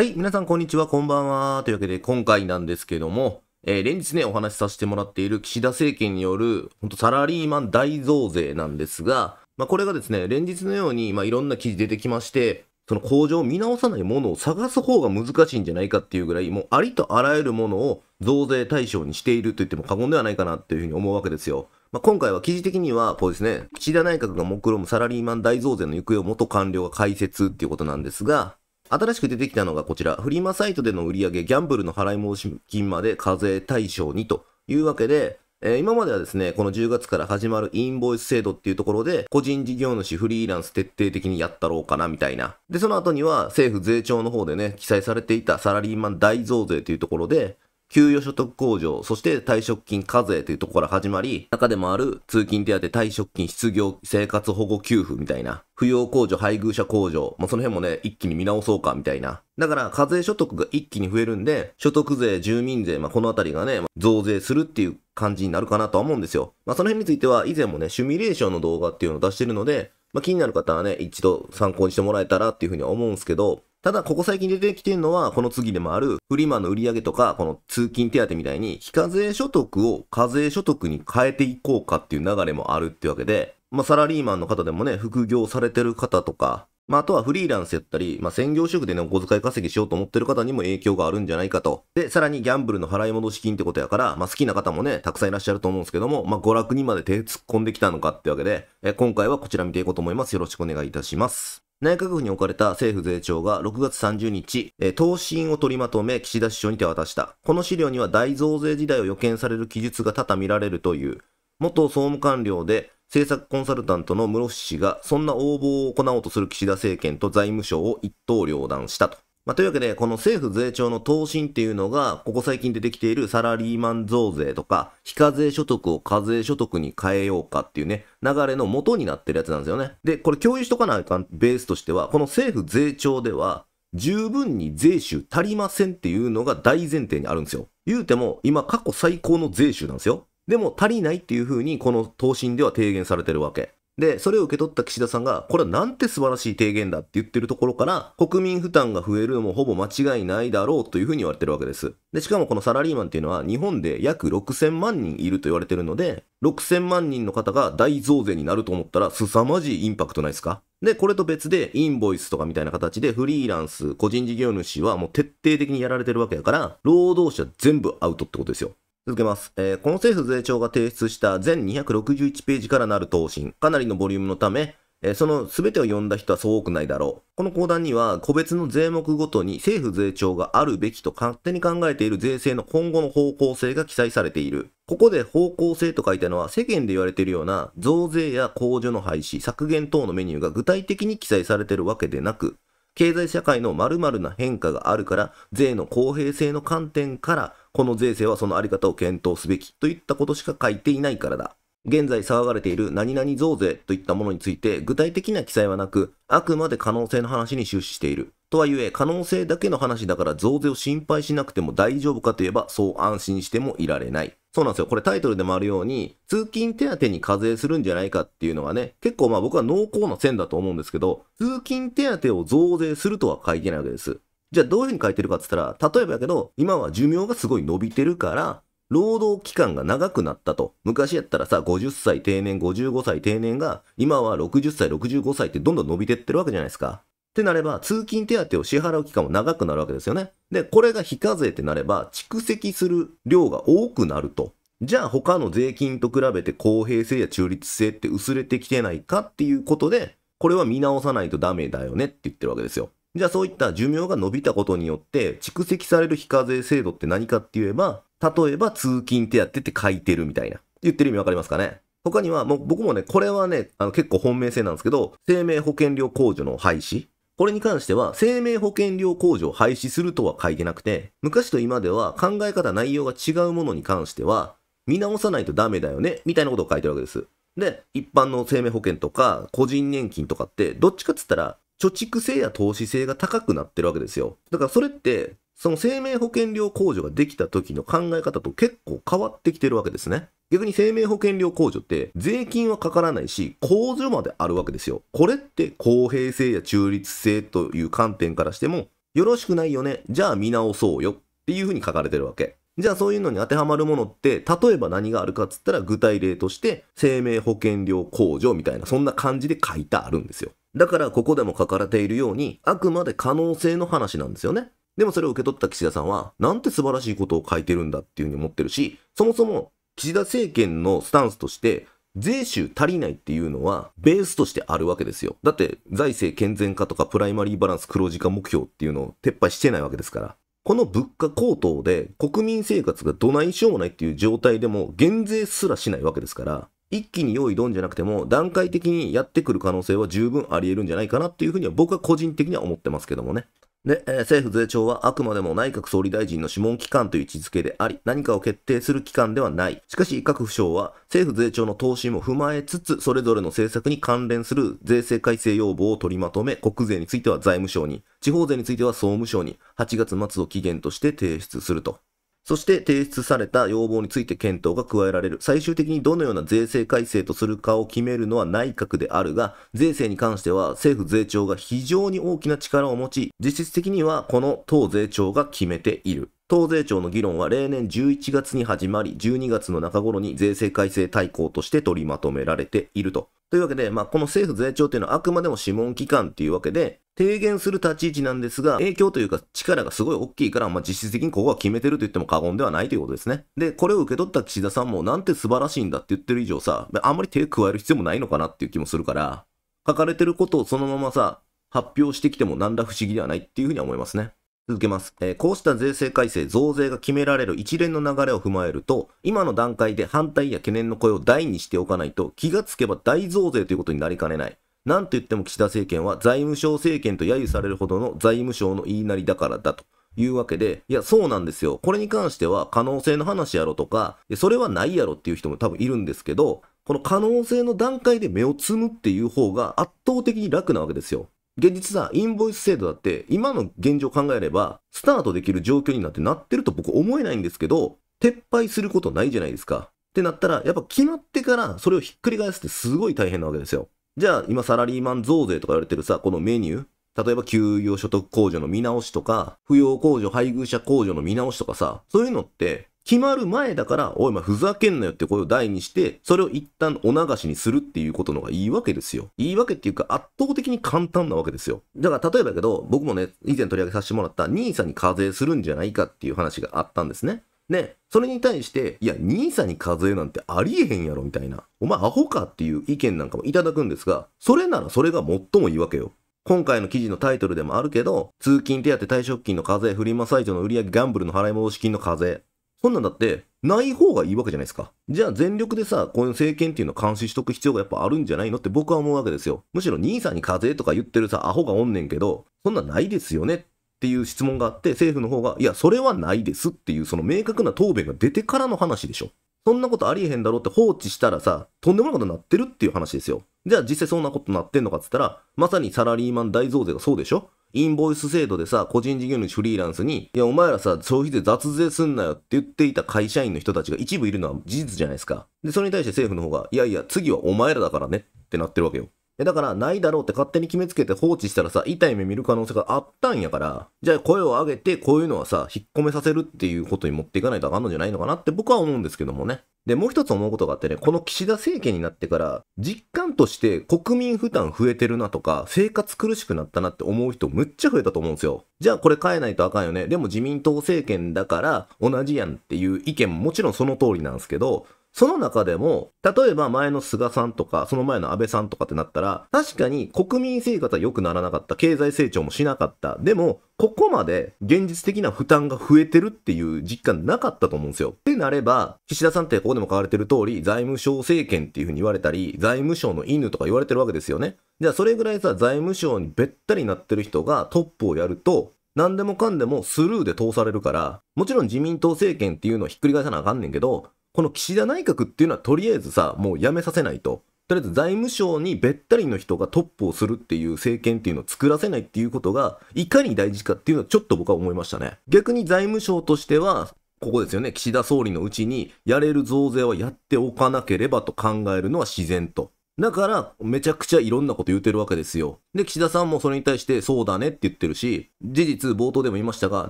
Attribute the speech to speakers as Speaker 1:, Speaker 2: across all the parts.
Speaker 1: はい、皆さんこんにちは、こんばんは。というわけで、今回なんですけども、えー、連日ね、お話しさせてもらっている岸田政権による、ほんとサラリーマン大増税なんですが、まあ、これがですね、連日のように、まあ、いろんな記事出てきまして、その工場を見直さないものを探す方が難しいんじゃないかっていうぐらい、もうありとあらゆるものを増税対象にしていると言っても過言ではないかなっていうふうに思うわけですよ。まあ、今回は記事的には、こうですね、岸田内閣が目論むサラリーマン大増税の行方を元官僚が解説っていうことなんですが、新しく出てきたのがこちら、フリマサイトでの売り上げ、ギャンブルの払い戻し金まで課税対象にというわけで、えー、今まではですね、この10月から始まるインボイス制度っていうところで、個人事業主フリーランス徹底的にやったろうかなみたいな。で、その後には政府税調の方でね、記載されていたサラリーマン大増税というところで、給与所得控除、そして退職金課税というところから始まり、中でもある通勤手当、退職金、失業、生活保護給付みたいな、扶養控除、配偶者控除、まあ、その辺もね、一気に見直そうかみたいな。だから課税所得が一気に増えるんで、所得税、住民税、まあ、このあたりがね、増税するっていう感じになるかなとは思うんですよ。まあ、その辺については以前もね、シミュレーションの動画っていうのを出してるので、まあ、気になる方はね、一度参考にしてもらえたらっていうふうには思うんですけど、ただ、ここ最近出てきてるのは、この次でもある、フリマの売り上げとか、この通勤手当みたいに、非課税所得を課税所得に変えていこうかっていう流れもあるっていうわけで、まあ、サラリーマンの方でもね、副業されてる方とか、まあ、あとはフリーランスやったり、まあ、専業主婦でね、お小遣い稼ぎしようと思ってる方にも影響があるんじゃないかと。で、さらにギャンブルの払い戻し金ってことやから、まあ、好きな方もね、たくさんいらっしゃると思うんですけども、まあ、娯楽にまで手突っ込んできたのかってわけで、え今回はこちら見ていこうと思います。よろしくお願いいたします。内閣府に置かれた政府税調が6月30日、えー、答申を取りまとめ、岸田首相に手渡した。この資料には大増税時代を予見される記述が多々見られるという、元総務官僚で政策コンサルタントの室伏氏が、そんな応募を行おうとする岸田政権と財務省を一刀両断したと。まあ、というわけで、この政府税調の答申っていうのが、ここ最近出てきているサラリーマン増税とか、非課税所得を課税所得に変えようかっていうね、流れの元になってるやつなんですよね。で、これ共有しとかないかんベースとしては、この政府税調では、十分に税収足りませんっていうのが大前提にあるんですよ。言うても、今過去最高の税収なんですよ。でも足りないっていうふうに、この答申では提言されてるわけ。で、それを受け取った岸田さんが、これはなんて素晴らしい提言だって言ってるところから、国民負担が増えるのもほぼ間違いないだろうというふうに言われてるわけです。で、しかもこのサラリーマンっていうのは、日本で約6000万人いると言われてるので、6000万人の方が大増税になると思ったら、凄まじいインパクトないですかで、これと別で、インボイスとかみたいな形で、フリーランス、個人事業主はもう徹底的にやられてるわけやから、労働者全部アウトってことですよ。続けます、えー、この政府税調が提出した全261ページからなる答申、かなりのボリュームのため、えー、その全てを読んだ人はそう多くないだろう。この講談には、個別の税目ごとに政府税調があるべきと勝手に考えている税制の今後の方向性が記載されている。ここで方向性と書いたのは、世間で言われているような増税や控除の廃止、削減等のメニューが具体的に記載されているわけでなく、経済社会の〇〇な変化があるから、税の公平性の観点から、この税制はそのあり方を検討すべきといったことしか書いていないからだ。現在騒がれている何々増税といったものについて具体的な記載はなく、あくまで可能性の話に終始している。とはいえ、可能性だけの話だから増税を心配しなくても大丈夫かといえば、そう安心してもいられない。そうなんですよ。これタイトルでもあるように、通勤手当に課税するんじゃないかっていうのがね、結構まあ僕は濃厚な線だと思うんですけど、通勤手当を増税するとは書いてないわけです。じゃあどういうふうに書いてるかって言ったら、例えばやけど、今は寿命がすごい伸びてるから、労働期間が長くなったと。昔やったらさ、50歳定年、55歳定年が、今は60歳、65歳ってどんどん伸びてってるわけじゃないですか。ってなれば、通勤手当を支払う期間も長くなるわけですよね。で、これが非課税ってなれば、蓄積する量が多くなると。じゃあ他の税金と比べて公平性や中立性って薄れてきてないかっていうことで、これは見直さないとダメだよねって言ってるわけですよ。じゃあそういった寿命が伸びたことによって蓄積される非課税制度って何かって言えば、例えば通勤手当って書いてるみたいな。言ってる意味わかりますかね他には、もう僕もね、これはね、あの結構本命性なんですけど、生命保険料控除の廃止。これに関しては、生命保険料控除を廃止するとは書いてなくて、昔と今では考え方内容が違うものに関しては、見直さないとダメだよね、みたいなことを書いてるわけです。で、一般の生命保険とか、個人年金とかって、どっちかっつったら、貯蓄性や投資性が高くなってるわけですよ。だからそれって、その生命保険料控除ができた時の考え方と結構変わってきてるわけですね。逆に生命保険料控除って税金はかからないし、控除まであるわけですよ。これって公平性や中立性という観点からしても、よろしくないよね。じゃあ見直そうよっていうふうに書かれてるわけ。じゃあそういうのに当てはまるものって、例えば何があるかっつったら具体例として生命保険料控除みたいなそんな感じで書いてあるんですよ。だからここでも書かれているように、あくまで可能性の話なんですよね。でもそれを受け取った岸田さんは、なんて素晴らしいことを書いてるんだっていうふうに思ってるし、そもそも岸田政権のスタンスとして、税収足りないっていうのはベースとしてあるわけですよ。だって財政健全化とかプライマリーバランス黒字化目標っていうのを撤廃してないわけですから。この物価高騰で国民生活がどないしようもないっていう状態でも減税すらしないわけですから、一気に用意ドンじゃなくても、段階的にやってくる可能性は十分あり得るんじゃないかなっていうふうには僕は個人的には思ってますけどもね。で、政府税調はあくまでも内閣総理大臣の諮問機関という位置づけであり、何かを決定する機関ではない。しかし、各府省は政府税調の答申も踏まえつつ、それぞれの政策に関連する税制改正要望を取りまとめ、国税については財務省に、地方税については総務省に、8月末を期限として提出すると。そして提出された要望について検討が加えられる。最終的にどのような税制改正とするかを決めるのは内閣であるが、税制に関しては政府税調が非常に大きな力を持ち、実質的にはこの党税調が決めている。党税庁の議論は例年11月に始まり、12月の中頃に税制改正大綱として取りまとめられていると。というわけで、まあ、この政府税調というのはあくまでも諮問機関というわけで、提言する立ち位置なんですが、影響というか力がすごい大きいから、まあ、実質的にここは決めてると言っても過言ではないということですね。で、これを受け取った岸田さんも、なんて素晴らしいんだって言ってる以上さ、あんまり手加える必要もないのかなっていう気もするから、書かれてることをそのままさ、発表してきても何ら不思議ではないっていうふうには思いますね。続けます、えー、こうした税制改正、増税が決められる一連の流れを踏まえると、今の段階で反対や懸念の声を大にしておかないと、気がつけば大増税ということになりかねない。なんと言っても岸田政権は財務省政権と揶揄されるほどの財務省の言いなりだからだと。いうわけで、いや、そうなんですよ。これに関しては可能性の話やろとか、それはないやろっていう人も多分いるんですけど、この可能性の段階で目をつむっていう方が圧倒的に楽なわけですよ。現実さ、インボイス制度だって、今の現状を考えれば、スタートできる状況になってなってると僕思えないんですけど、撤廃することないじゃないですか。ってなったら、やっぱ決まってからそれをひっくり返すってすごい大変なわけですよ。じゃあ今サラリーマン増税とか言われてるさ、このメニュー、例えば給与所得控除の見直しとか、扶養控除、配偶者控除の見直しとかさ、そういうのって、決まる前だから、おい、まふざけんなよって声を大にして、それを一旦お流しにするっていうことのがいいわけですよ。いいわけっていうか、圧倒的に簡単なわけですよ。だから、例えばだけど、僕もね、以前取り上げさせてもらった、nisa に課税するんじゃないかっていう話があったんですね。ね、それに対して、いや、兄さんに数えなんてありえへんやろみたいな、お前アホかっていう意見なんかもいただくんですが、それならそれが最もいいわけよ。今回の記事のタイトルでもあるけど、通勤手当退職金の課税、フリマサイトの売上ギャンブルの払い戻し金の課税。そんなんだって、ない方がいいわけじゃないですか。じゃあ全力でさ、こういう政権っていうのを監視しとく必要がやっぱあるんじゃないのって僕は思うわけですよ。むしろ兄さんに課税とか言ってるさ、アホがおんねんけど、そんなんないですよねっっていう質問があって、政府の方が、いや、それはないですっていう、その明確な答弁が出てからの話でしょ。そんなことありえへんだろうって放置したらさ、とんでもないことになってるっていう話ですよ。じゃあ実際そんなことなってんのかっつったら、まさにサラリーマン大増税がそうでしょインボイス制度でさ、個人事業主フリーランスに、いや、お前らさ、消費税雑税すんなよって言っていた会社員の人たちが一部いるのは事実じゃないですか。で、それに対して政府の方が、いやいや、次はお前らだからねってなってるわけよ。え、だからないだろうって勝手に決めつけて放置したらさ、痛い目見る可能性があったんやから、じゃあ声を上げてこういうのはさ、引っ込めさせるっていうことに持っていかないとあかんのじゃないのかなって僕は思うんですけどもね。で、もう一つ思うことがあってね、この岸田政権になってから、実感として国民負担増えてるなとか、生活苦しくなったなって思う人むっちゃ増えたと思うんですよ。じゃあこれ変えないとあかんよね。でも自民党政権だから同じやんっていう意見ももちろんその通りなんですけど、その中でも、例えば前の菅さんとか、その前の安倍さんとかってなったら、確かに国民生活は良くならなかった、経済成長もしなかった。でも、ここまで現実的な負担が増えてるっていう実感なかったと思うんですよ。ってなれば、岸田さんってここでも書かれてる通り、財務省政権っていうふうに言われたり、財務省の犬とか言われてるわけですよね。じゃあそれぐらいさ、財務省にべったりなってる人がトップをやると、何でもかんでもスルーで通されるから、もちろん自民党政権っていうのをひっくり返さなあかんねんけど、この岸田内閣っていうのはとりあえずさ、もう辞めさせないと。とりあえず財務省にべったりの人がトップをするっていう政権っていうのを作らせないっていうことが、いかに大事かっていうのはちょっと僕は思いましたね。逆に財務省としては、ここですよね。岸田総理のうちにやれる増税はやっておかなければと考えるのは自然と。だから、めちゃくちゃいろんなこと言ってるわけですよ。で、岸田さんもそれに対して、そうだねって言ってるし、事実、冒頭でも言いましたが、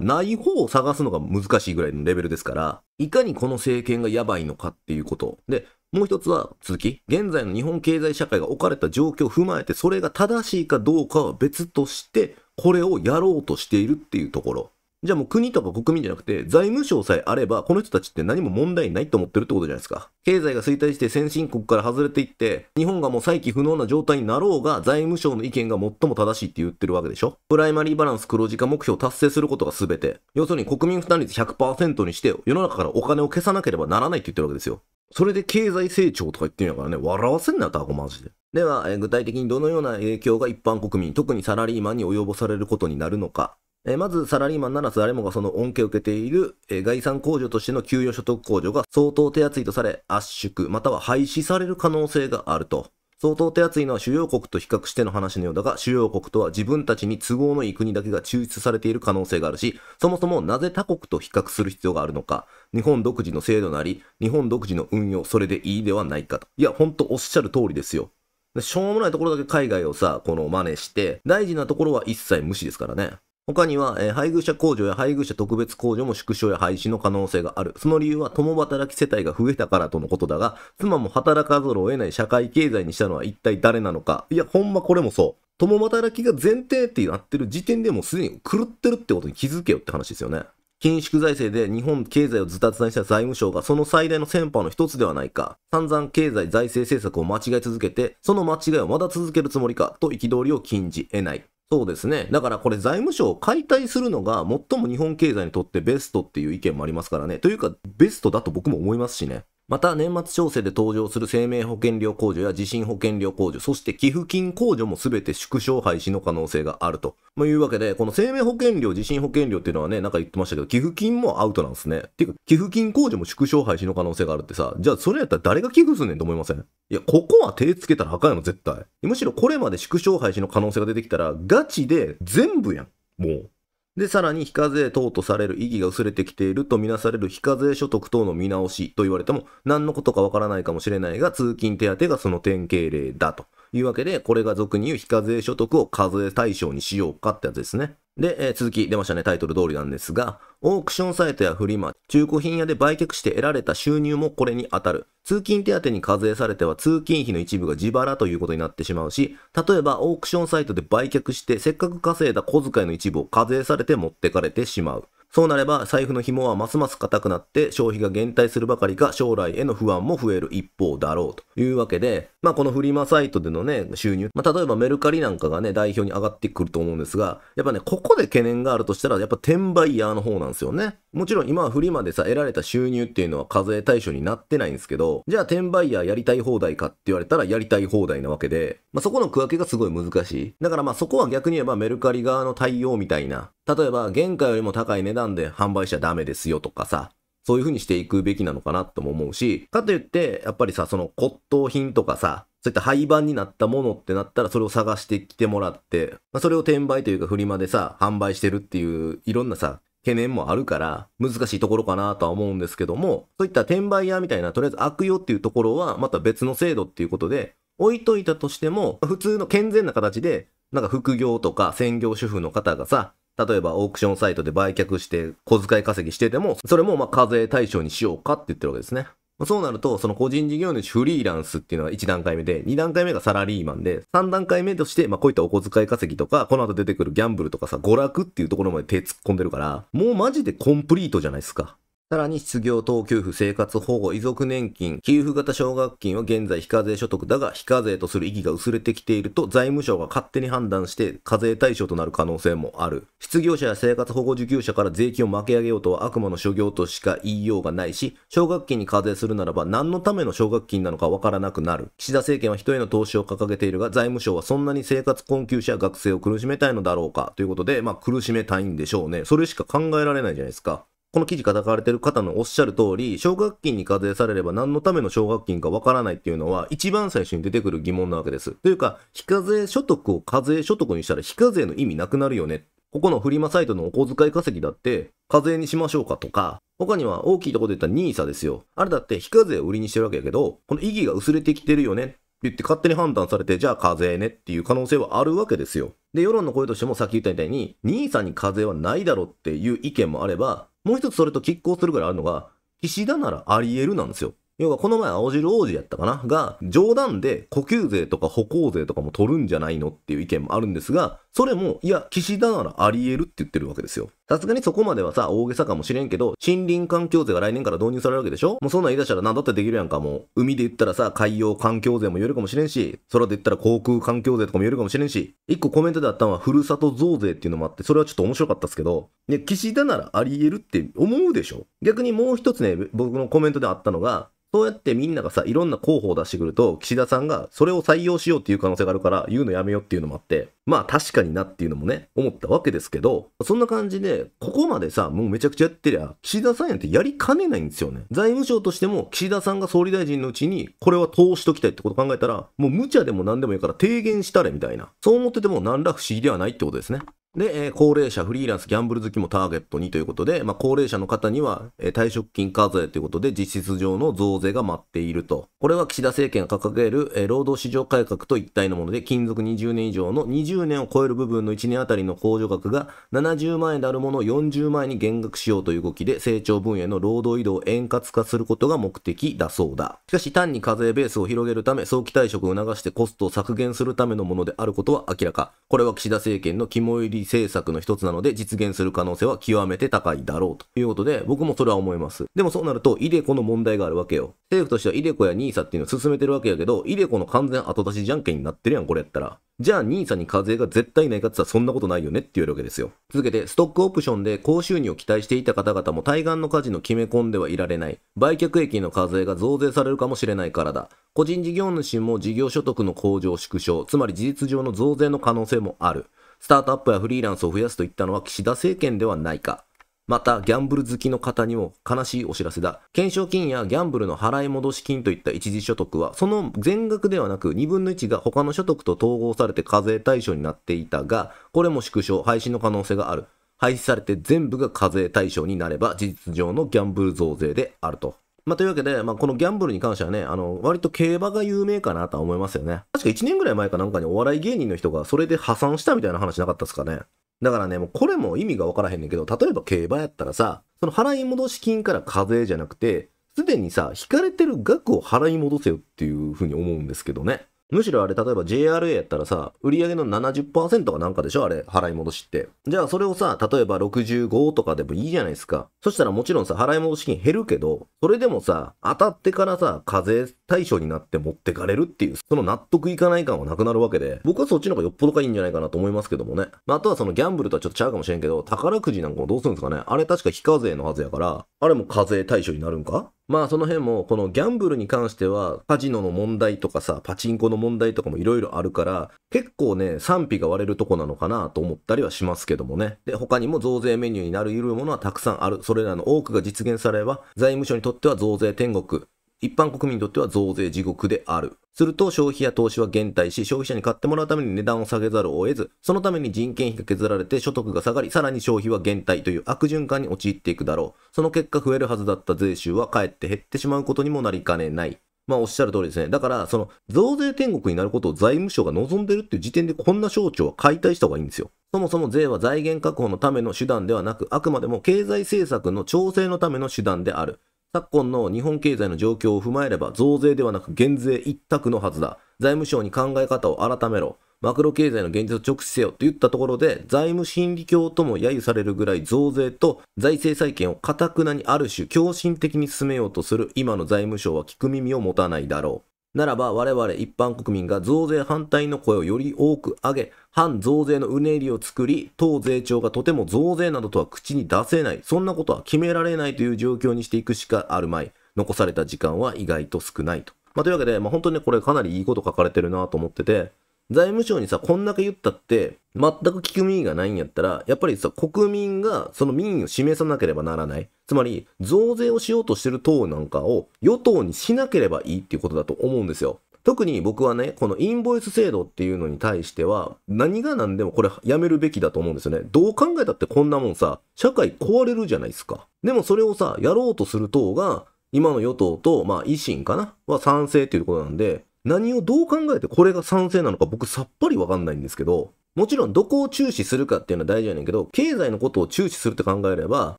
Speaker 1: ない方を探すのが難しいぐらいのレベルですから、いかにこの政権がやばいのかっていうこと。で、もう一つは続き、現在の日本経済社会が置かれた状況を踏まえて、それが正しいかどうかは別として、これをやろうとしているっていうところ。じゃあもう国とか国民じゃなくて、財務省さえあれば、この人たちって何も問題ないと思ってるってことじゃないですか。経済が衰退して先進国から外れていって、日本がもう再起不能な状態になろうが、財務省の意見が最も正しいって言ってるわけでしょ。プライマリーバランス黒字化目標を達成することが全て。要するに国民負担率100%にして、世の中からお金を消さなければならないって言ってるわけですよ。それで経済成長とか言ってんやからね、笑わせんなよ、タコマジで。では、具体的にどのような影響が一般国民、特にサラリーマンに及ぼされることになるのか。えまず、サラリーマンならず誰もがその恩恵を受けている、え概算控除としての給与所得控除が相当手厚いとされ、圧縮、または廃止される可能性があると。相当手厚いのは主要国と比較しての話のようだが、主要国とは自分たちに都合のいい国だけが抽出されている可能性があるし、そもそもなぜ他国と比較する必要があるのか、日本独自の制度なり、日本独自の運用、それでいいではないかと。いや、ほんとおっしゃる通りですよ。しょうもないところだけ海外をさ、この真似して、大事なところは一切無視ですからね。他には、えー、配偶者控除や配偶者特別控除も縮小や廃止の可能性がある。その理由は共働き世帯が増えたからとのことだが、妻も働かざるを得ない社会経済にしたのは一体誰なのか。いや、ほんまこれもそう。共働きが前提ってなってる時点でもうすでに狂ってるってことに気づけよって話ですよね。緊縮財政で日本経済をズタズタにした財務省がその最大の先般の一つではないか。散々経済財政政策を間違え続けて、その間違いをまだ続けるつもりかと憤りを禁じ得ない。そうですね。だからこれ財務省を解体するのが最も日本経済にとってベストっていう意見もありますからね。というかベストだと僕も思いますしね。また年末調整で登場する生命保険料控除や地震保険料控除、そして寄付金控除も全て縮小廃止の可能性があると。まあ、いうわけで、この生命保険料、地震保険料っていうのはね、なんか言ってましたけど、寄付金もアウトなんですね。っていうか、寄付金控除も縮小廃止の可能性があるってさ、じゃあそれやったら誰が寄付すんねんと思いませんいや、ここは手つけたら破壊やの、絶対。むしろこれまで縮小廃止の可能性が出てきたら、ガチで全部やん。もう。で、さらに非課税等とされる意義が薄れてきているとみなされる非課税所得等の見直しと言われても、何のことかわからないかもしれないが、通勤手当がその典型例だというわけで、これが俗に言う非課税所得を課税対象にしようかってやつですね。で、えー、続き出ましたね、タイトル通りなんですが、オークションサイトやフリマ、中古品屋で売却して得られた収入もこれに当たる。通勤手当に課税されては通勤費の一部が自腹ということになってしまうし、例えばオークションサイトで売却してせっかく稼いだ小遣いの一部を課税されて持ってかれてしまう。そうなれば財布の紐はますます固くなって消費が減退するばかりか将来への不安も増える一方だろうというわけで、まあこのフリマサイトでのね、収入、まあ例えばメルカリなんかがね、代表に上がってくると思うんですが、やっぱね、ここで懸念があるとしたら、やっぱ転売ヤーの方なんですよね。もちろん今はフリマでさ、得られた収入っていうのは課税対象になってないんですけど、じゃあ転売ヤーやりたい放題かって言われたらやりたい放題なわけで、まあそこの区分けがすごい難しい。だからまあそこは逆に言えばメルカリ側の対応みたいな、例えば、原価よりも高い値段で販売しちゃダメですよとかさ、そういう風にしていくべきなのかなとも思うし、かといって、やっぱりさ、その骨董品とかさ、そういった廃盤になったものってなったら、それを探してきてもらって、まあ、それを転売というかフリマでさ、販売してるっていう、いろんなさ、懸念もあるから、難しいところかなとは思うんですけども、そういった転売屋みたいな、とりあえず悪用っていうところは、また別の制度っていうことで、置いといたとしても、普通の健全な形で、なんか副業とか専業主婦の方がさ、例えばオークションサイトで売却して小遣い稼ぎしてても、それもまあ課税対象にしようかって言ってるわけですね。そうなると、その個人事業主フリーランスっていうのが1段階目で、2段階目がサラリーマンで、3段階目として、まあこういったお小遣い稼ぎとか、この後出てくるギャンブルとかさ、娯楽っていうところまで手突っ込んでるから、もうマジでコンプリートじゃないですか。さらに失業等給付、生活保護、遺族年金、給付型奨学金は現在非課税所得だが、非課税とする意義が薄れてきていると財務省が勝手に判断して課税対象となる可能性もある。失業者や生活保護受給者から税金を巻き上げようとは悪魔の所業としか言いようがないし、奨学金に課税するならば何のための奨学金なのかわからなくなる。岸田政権は人への投資を掲げているが、財務省はそんなに生活困窮者や学生を苦しめたいのだろうかということで、まあ苦しめたいんでしょうね。それしか考えられないじゃないですか。この記事書かれてる方のおっしゃる通り、奨学金に課税されれば何のための奨学金かわからないっていうのは、一番最初に出てくる疑問なわけです。というか、非課税所得を課税所得にしたら非課税の意味なくなるよね。ここのフリマサイトのお小遣い稼ぎだって、課税にしましょうかとか、他には大きいところで言ったら NISA ですよ。あれだって非課税を売りにしてるわけやけど、この意義が薄れてきてるよね言って勝手に判断されて、じゃあ課税ねっていう可能性はあるわけですよ。で、世論の声としてもさっき言ったみたいに、兄さんに課税はないだろうっていう意見もあれば、もう一つそれと拮抗するぐらいあるのが、岸田ならあり得るなんですよ。要はこの前青汁王子やったかなが冗談で呼吸税とか歩行税とかも取るんじゃないのっていう意見もあるんですが、それも、いや、岸田ならあり得るって言ってるわけですよ。さすがにそこまではさ、大げさかもしれんけど、森林環境税が来年から導入されるわけでしょもうそんなん言い出したら何だってできるやんか、もう。海で言ったらさ、海洋環境税も言えるかもしれんし、空で言ったら航空環境税とかも言えるかもしれんし、一個コメントであったのは、ふるさと増税っていうのもあって、それはちょっと面白かったっすけど、ね、岸田ならあり得るって思うでしょ逆にもう一つね、僕のコメントであったのが、そうやってみんながさ、いろんな候補を出してくると、岸田さんがそれを採用しようっていう可能性があるから、言うのやめようっていうのもあって、まあ確かになっていうのもね、思ったわけですけど、そんな感じで、ここまでさ、もうめちゃくちゃやってりゃ、岸田さんやってやりかねないんですよね。財務省としても、岸田さんが総理大臣のうちに、これは通しときたいってこと考えたら、もう無茶でも何でもいいから提言したれみたいな。そう思ってても何ら不思議ではないってことですね。で、えー、高齢者、フリーランス、ギャンブル好きもターゲットにということで、まあ、高齢者の方には、えー、退職金課税ということで実質上の増税が待っていると。これは岸田政権が掲げる、えー、労働市場改革と一体のもので、勤続20年以上の20年を超える部分の1年あたりの控除額が70万円であるものを40万円に減額しようという動きで、成長分野の労働移動を円滑化することが目的だそうだ。しかし、単に課税ベースを広げるため、早期退職を促してコストを削減するためのものであることは明らか。これは岸田政権の肝入り政策の一つなので実現する可能性は極めて高いだろうということで、僕もそれは思います。でもそうなると、イデコの問題があるわけよ。政府としてはイデコや nisa っていうのを進めてるわけやけど、イデコの完全後出しじゃんけんになってるやん、これやったら。じゃあ NISA に課税が絶対ないかって言ったらそんなことないよねって言えるわけですよ。続けて、ストックオプションで高収入を期待していた方々も対岸のカ事の決め込んではいられない。売却益の課税が増税されるかもしれないからだ。個人事業主も事業所得の向上縮小、つまり事実上の増税の可能性もある。スタートアップやフリーランスを増やすといったのは岸田政権ではないか。また、ギャンブル好きの方にも悲しいお知らせだ。懸賞金やギャンブルの払い戻し金といった一時所得は、その全額ではなく2分の1が他の所得と統合されて課税対象になっていたが、これも縮小、廃止の可能性がある。廃止されて全部が課税対象になれば、事実上のギャンブル増税であると。まあ、というわけで、まあ、このギャンブルに関してはね、あの、割と競馬が有名かなとは思いますよね。確か1年ぐらい前かなんかにお笑い芸人の人がそれで破産したみたいな話なかったですかね。だからね、もうこれも意味がわからへんねんけど、例えば競馬やったらさ、その払い戻し金から課税じゃなくて、すでにさ、引かれてる額を払い戻せよっていうふうに思うんですけどね。むしろあれ、例えば JRA やったらさ、売り上げの70%がなんかでしょあれ、払い戻しって。じゃあそれをさ、例えば65とかでもいいじゃないですか。そしたらもちろんさ、払い戻し金減るけど、それでもさ、当たってからさ、課税対象になって持ってかれるっていう、その納得いかない感はなくなるわけで、僕はそっちの方がよっぽどかいいんじゃないかなと思いますけどもね。まあ、あとはそのギャンブルとはちょっとちゃうかもしれんけど、宝くじなんかもどうするんですかね。あれ確か非課税のはずやから、あれも課税対象になるんかまあその辺もこのギャンブルに関してはカジノの問題とかさパチンコの問題とかもいろいろあるから結構ね賛否が割れるとこなのかなと思ったりはしますけどもねで他にも増税メニューになるいるものはたくさんあるそれらの多くが実現されば財務省にとっては増税天国一般国民にとっては増税地獄である。すると消費や投資は減退し、消費者に買ってもらうために値段を下げざるを得ず、そのために人件費が削られて所得が下がり、さらに消費は減退という悪循環に陥っていくだろう。その結果増えるはずだった税収はかえって減ってしまうことにもなりかねない。まあおっしゃる通りですね。だから、その増税天国になることを財務省が望んでるっていう時点でこんな省庁は解体した方がいいんですよ。そもそも税は財源確保のための手段ではなく、あくまでも経済政策の調整のための手段である。昨今の日本経済の状況を踏まえれば増税ではなく減税一択のはずだ。財務省に考え方を改めろ。マクロ経済の現実を直視せよと言ったところで、財務心理教とも揶揄されるぐらい増税と財政再建をかたくなにある種、強心的に進めようとする今の財務省は聞く耳を持たないだろう。ならば我々一般国民が増税反対の声をより多く上げ、反増税のうねりを作り、党税調がとても増税などとは口に出せない、そんなことは決められないという状況にしていくしかあるまい。残された時間は意外と少ないと。まあ、というわけで、まあ、本当にね、これかなりいいこと書かれてるなと思ってて、財務省にさ、こんだけ言ったって、全く聞く耳がないんやったら、やっぱりさ、国民がその民意を示さなければならない。つまり、増税をしようとしてる党なんかを与党にしなければいいっていうことだと思うんですよ。特に僕はね、このインボイス制度っていうのに対しては、何が何でもこれやめるべきだと思うんですよね。どう考えたってこんなもんさ、社会壊れるじゃないですか。でもそれをさ、やろうとする党が、今の与党と、まあ維新かなは賛成ということなんで、何をどう考えてこれが賛成なのか僕さっぱりわかんないんですけど、もちろんどこを注視するかっていうのは大事やねんけど、経済のことを注視するって考えれば、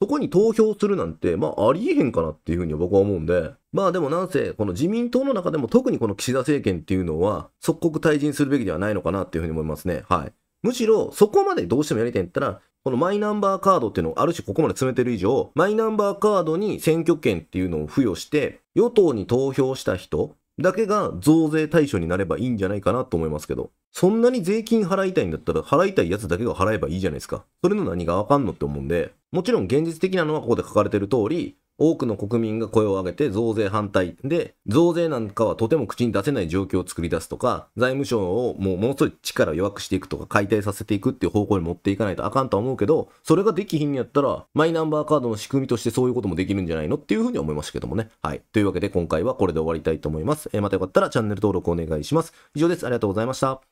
Speaker 1: そこに投票するなんて、まあありえへんかなっていうふうには僕は思うんで、まあでもなんせ、この自民党の中でも特にこの岸田政権っていうのは、即刻退陣するべきではないのかなっていうふうに思いますね。はい。むしろ、そこまでどうしてもやりたいんだったら、このマイナンバーカードっていうのをある種ここまで詰めてる以上、マイナンバーカードに選挙権っていうのを付与して、与党に投票した人だけが増税対象になればいいんじゃないかなと思いますけど。そんなに税金払いたいんだったら払いたいやつだけが払えばいいじゃないですか。それの何がわかんのって思うんで、もちろん現実的なのはここで書かれてる通り、多くの国民が声を上げて増税反対で、増税なんかはとても口に出せない状況を作り出すとか、財務省をもうものすごい力を弱くしていくとか、解体させていくっていう方向に持っていかないとあかんとは思うけど、それができひんやったら、マイナンバーカードの仕組みとしてそういうこともできるんじゃないのっていうふうに思いましたけどもね。はい。というわけで今回はこれで終わりたいと思います。えー、またよかったらチャンネル登録お願いします。以上です。ありがとうございました。